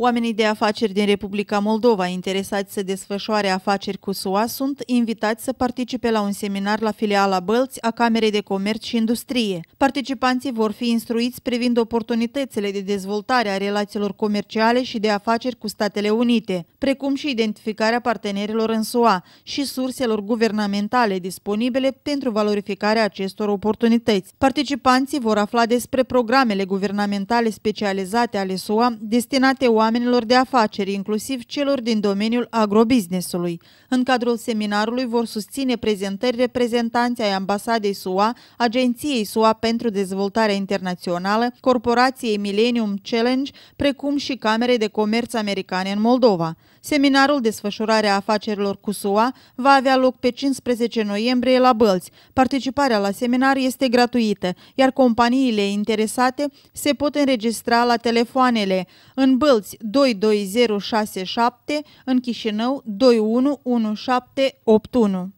Oamenii de afaceri din Republica Moldova interesați să desfășoare afaceri cu SUA sunt invitați să participe la un seminar la filiala Bălți a Camerei de Comerț și Industrie. Participanții vor fi instruiți privind oportunitățile de dezvoltare a relațiilor comerciale și de afaceri cu Statele Unite, precum și identificarea partenerilor în SUA și surselor guvernamentale disponibile pentru valorificarea acestor oportunități. Participanții vor afla despre programele guvernamentale specializate ale SUA destinate oamenilor oamenilor de afaceri, inclusiv celor din domeniul agrobusinessului. În cadrul seminarului vor susține prezentări reprezentanții ai ambasadei SUA, Agenției SUA pentru Dezvoltarea Internațională, Corporației Millennium Challenge, precum și camere de Comerț Americane în Moldova. Seminarul Desfășurarea Afacerilor cu SUA va avea loc pe 15 noiembrie la Bălți. Participarea la seminar este gratuită, iar companiile interesate se pot înregistra la telefoanele în Bălți 22067 în Chișinău 211781.